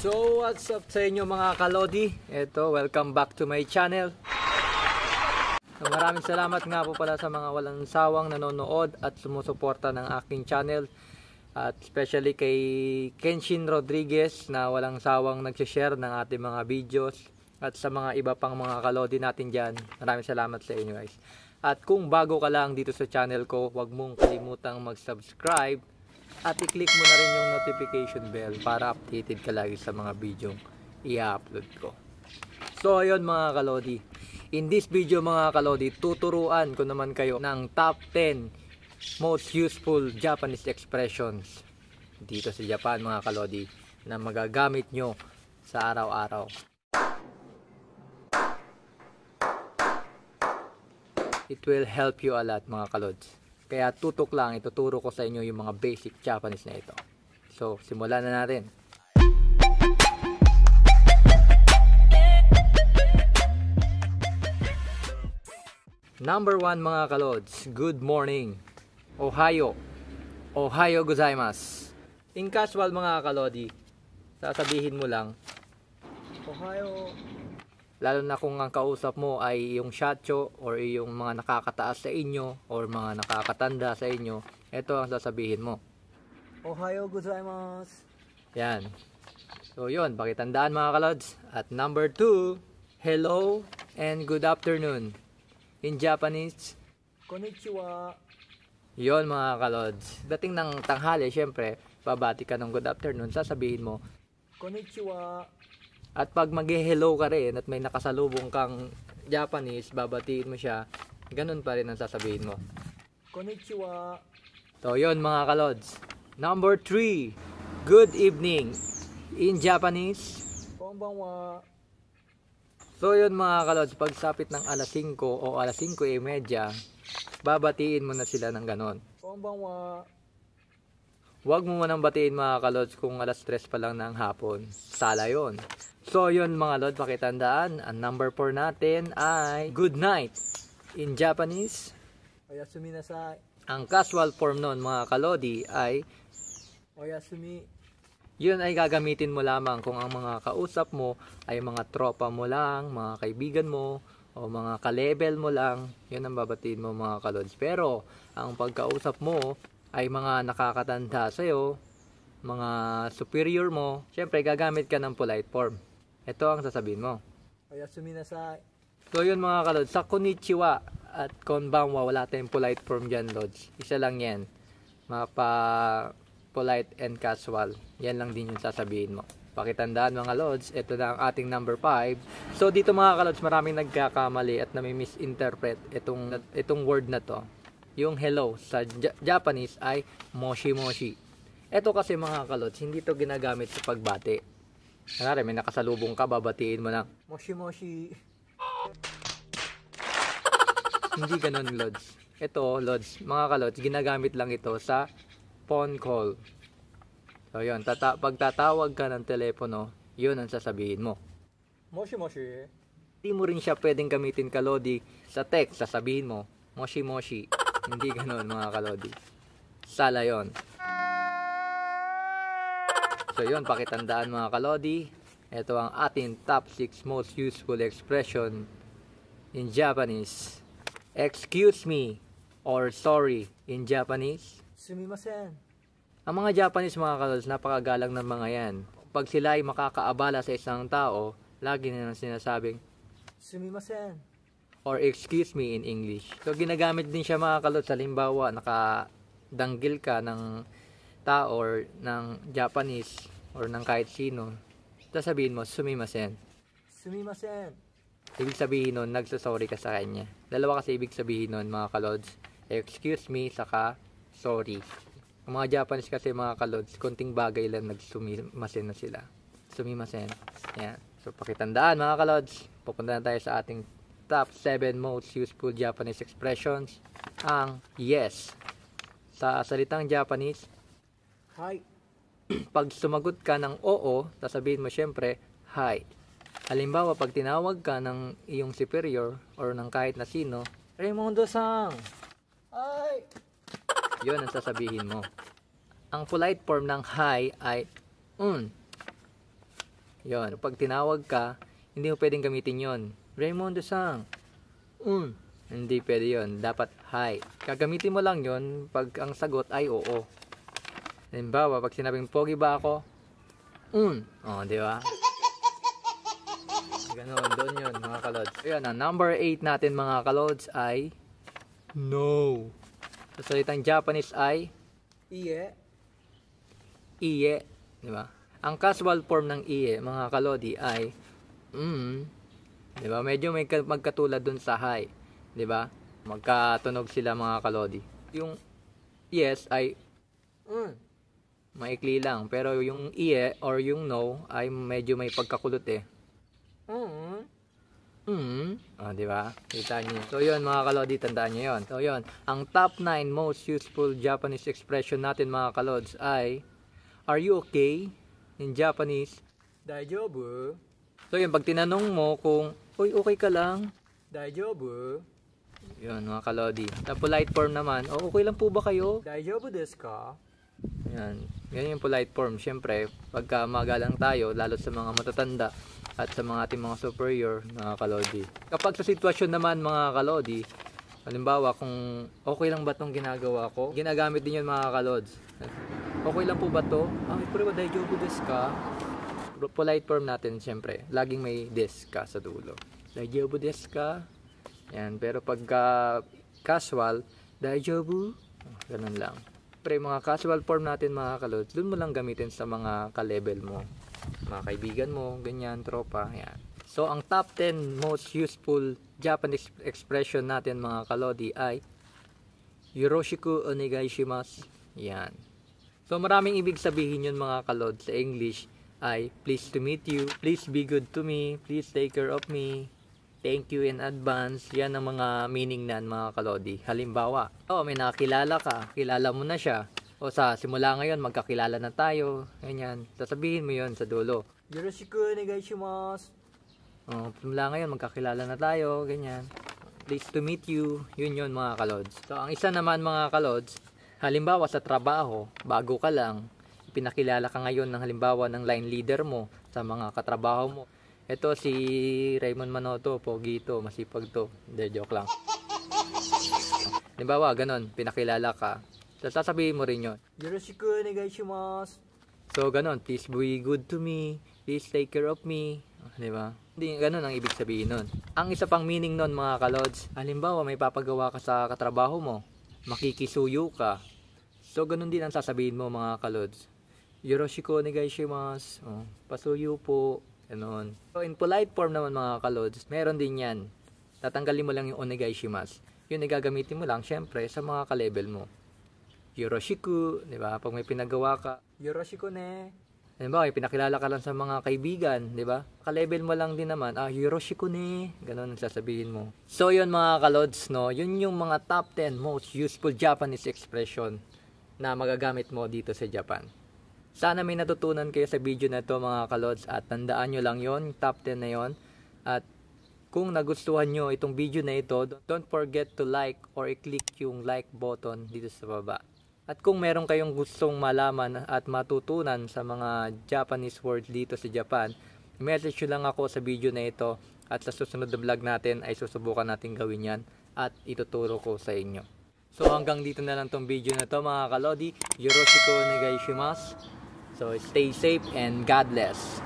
So what's up sa inyo mga kalodi? Ito, welcome back to my channel. So, maraming salamat nga po pala sa mga walang sawang nanonood at sumusuporta ng aking channel. At especially kay Kenshin Rodriguez na walang sawang nagsishare ng ating mga videos. At sa mga iba pang mga kalodi natin dyan. Maraming salamat sa inyo guys. At kung bago ka lang dito sa channel ko, huwag mong kalimutang mag-subscribe at i-click mo na rin yung notification bell para updated ka lagi sa mga video i-upload ko. So ayun mga kalodi, in this video mga kalodi, tuturuan ko naman kayo ng top 10 most useful Japanese expressions dito sa Japan mga kalodi na magagamit nyo sa araw-araw. It will help you a lot mga kalods. Kaya tutok lang, ituturo ko sa inyo yung mga basic Japanese na ito. So, simulan na natin. Number 1 mga kalods, good morning. Ohio. Ohio gozaimasu. In casual mga kalodi, sasabihin mo lang, Ohio lalo na kung ang kausap mo ay yung shacho or yung mga nakakataas sa inyo or mga nakakatanda sa inyo ito ang sasabihin mo Ohayo gozaimasu yan so yun pakitandaan mga kalods at number 2 hello and good afternoon in Japanese konnichiwa yun mga kalods dating ng tanghali syempre babati ka ng good afternoon sasabihin mo konnichiwa at pag mag-hello ka rin at may nakasalubong kang Japanese, babatiin mo siya, ganun pa rin ang sasabihin mo. Konnichiwa! So yun mga kalods. Number 3, good evening. In Japanese, Konbanwa. So yun mga kalods, sapit ng alas 5 o alas 5.30, eh, babatiin mo na sila ng ganun. Konbanwa. Huwag mo munang batiin mga kalods kung alas 3 pa lang ng hapon. Sala yon. So yon mga lod, pakitandaan, ang number 4 natin ay good night. In Japanese, oyasumi nasai. Ang casual form noon mga kalodi ay oyasumi. Yun ay gagamitin mo lamang kung ang mga kausap mo ay mga tropa mo lang, mga kaibigan mo, o mga ka-level mo lang. Yun ang babatiin mo mga kalods. Pero ang pagkausap mo ay mga nakakatanda sa'yo, mga superior mo, syempre gagamit ka ng polite form. Ito ang sasabihin mo. Kaya suminasay. So yun mga kalod, sa konnichiwa at konbanwa, wala tayong polite form dyan, Lodge. Isa lang yan. Mapa polite and casual. Yan lang din yung sasabihin mo. Pakitandaan mga lods, ito na ang ating number 5. So dito mga kalods, maraming nagkakamali at nami-misinterpret itong, itong word na to yung hello sa Japanese ay moshi moshi. Ito kasi mga kalots, hindi to ginagamit sa pagbati. Kanari, may nakasalubong ka, babatiin mo ng moshi moshi. hindi ganun, lods. Ito, lods, mga kalots, ginagamit lang ito sa phone call. So, yun, tata pagtatawag ka ng telepono, yun ang sasabihin mo. Moshi moshi. Hindi mo rin siya pwedeng gamitin ka, Lodi. sa text, sasabihin mo, moshi moshi. Hindi ganoon mga kalodi. Sala yon. So yon, pakitandaan mga kalodi. Ito ang ating top 6 most useful expression in Japanese. Excuse me or sorry in Japanese. Sumimasen. Ang mga Japanese mga kalod, napakagalang ng mga yan. Pag sila ay makakaabala sa isang tao, lagi nilang sinasabing, Sumimasen or excuse me in English. So ginagamit din siya mga kalots halimbawa nakadanggil ka ng tao or ng Japanese or ng kahit sino. sabihin mo sumimasen. Sumimasen. Ibig sabihin nun, nagsasorry ka sa kanya. Dalawa kasi ibig sabihin nun, mga kalods. Excuse me, saka sorry. Ang mga Japanese kasi, mga kalods, konting bagay lang nagsumimasen na sila. Sumimasen. Yan. So, pakitandaan, mga kalods. Pupunta na tayo sa ating top 7 most useful Japanese expressions, ang yes. Sa salitang Japanese, Hi. Pag sumagot ka ng oo, sasabihin mo syempre, Hi. Halimbawa, pag tinawag ka ng iyong superior or ng kahit na sino, Raimundo-sang! Hi! Yun ang sasabihin mo. Ang polite form ng hi ay un. Yun. Pag tinawag ka, hindi mo pwedeng gamitin yon Raymond Sang. Un. Hindi pwede yon. Dapat hi. Gagamitin mo lang yon pag ang sagot ay oo. Halimbawa, pag sinabing pogi ba ako? Un. Oh, di ba? Ganon, doon yun mga kalods. Ayan na, number 8 natin mga kalods ay No. Sa salitang Japanese ay Iye. Iye. Di ba? Ang casual form ng iye, mga kalodi, ay mm, 'Di ba? Medyo may magkatulad dun sa high, 'di ba? Magkatunog sila mga kalodi. Yung yes ay mm, maikli lang, pero yung ie or yung no ay medyo may pagkakulot eh. Mm. Mm. Oh, di ba? Kita niyo. So, yun mga kalodi, tandaan niyo 'yon. So, yun. Ang top 9 most useful Japanese expression natin mga kalods ay Are you okay? In Japanese, Daijoubu. So yun, pag tinanong mo kung, Uy, okay ka lang? Daijobu? Oh. Yun, mga kalodi. Na polite form naman, oh, okay lang po ba kayo? Daijobu oh, desu ka? Ah. Yan. Yan yung polite form. Siyempre, pagka magalang tayo, lalo sa mga matatanda at sa mga ating mga superior, mga kalodi. Kapag sa sitwasyon naman, mga kalodi, Halimbawa, kung okay lang ba itong ginagawa ko, ginagamit din yun mga kalods. Okay lang po ba to? Ah, pero ba daijobu oh, desu ka? Ah? polite form natin, syempre, laging may des ka sa dulo. Daijobu des ka. Yan. Pero pagka ah, casual, daijobu, ganun lang. Pre, mga casual form natin mga kalod, dun mo lang gamitin sa mga ka-level mo. Mga kaibigan mo, ganyan, tropa, yan. So, ang top 10 most useful Japanese expression natin mga kalodi ay Yoroshiku onegai Yan. So, maraming ibig sabihin yun mga kalod sa English I please to meet you. Please be good to me. Please take care of me. Thank you in advance. Yan ang mga meaning nan mga kalodi. Halimbawa, oh, may nakakilala ka. Kilala mo na siya. O sa simula ngayon, magkakilala na tayo. Ganyan. Sasabihin mo yon sa dulo. Yoroshiku onegaishimasu. Oh, simula ngayon, magkakilala na tayo. Ganyan. Please to meet you. Yun yun mga kalods. So, ang isa naman mga kalods, halimbawa sa trabaho, bago ka lang, pinakilala ka ngayon ng halimbawa ng line leader mo sa mga katrabaho mo. Ito si Raymond Manoto, pogi ito, masipag to. Hindi, joke lang. Halimbawa, ganun, pinakilala ka. Tapos sasabihin mo rin yun. Yoroshiku onegaishimasu. So, ganun, please be good to me. Please take care of me. Di ba? Hindi, ganun ang ibig sabihin nun. Ang isa pang meaning nun, mga kalods, halimbawa, may papagawa ka sa katrabaho mo. Makikisuyo ka. So, ganun din ang sasabihin mo, mga kalods. Yoroshiku onegaishimasu. Oh, pasuyo po. Ganon. So, in polite form naman mga kalods, meron din yan. Tatanggalin mo lang yung onegaishimasu. Yun gagamitin mo lang, syempre, sa mga ka-level mo. Yoroshiku, di ba? Pag may pinagawa ka, Yoroshiku ne. Halimbawa, may pinakilala ka lang sa mga kaibigan, di ba? Ka-level mo lang din naman, ah, Yoroshiku ne. Ganon ang sasabihin mo. So, yun mga kalods, no? Yun yung mga top 10 most useful Japanese expression na magagamit mo dito sa Japan. Sana may natutunan kayo sa video na to mga kalods at tandaan nyo lang yon top 10 na yon at kung nagustuhan nyo itong video na ito, don't forget to like or i-click yung like button dito sa baba. At kung meron kayong gustong malaman at matutunan sa mga Japanese words dito sa Japan, message nyo lang ako sa video na ito at sa susunod na vlog natin ay susubukan natin gawin yan at ituturo ko sa inyo. So hanggang dito na lang tong video na to mga kalodi. Yoroshiku negai shimasu. So stay safe and God bless.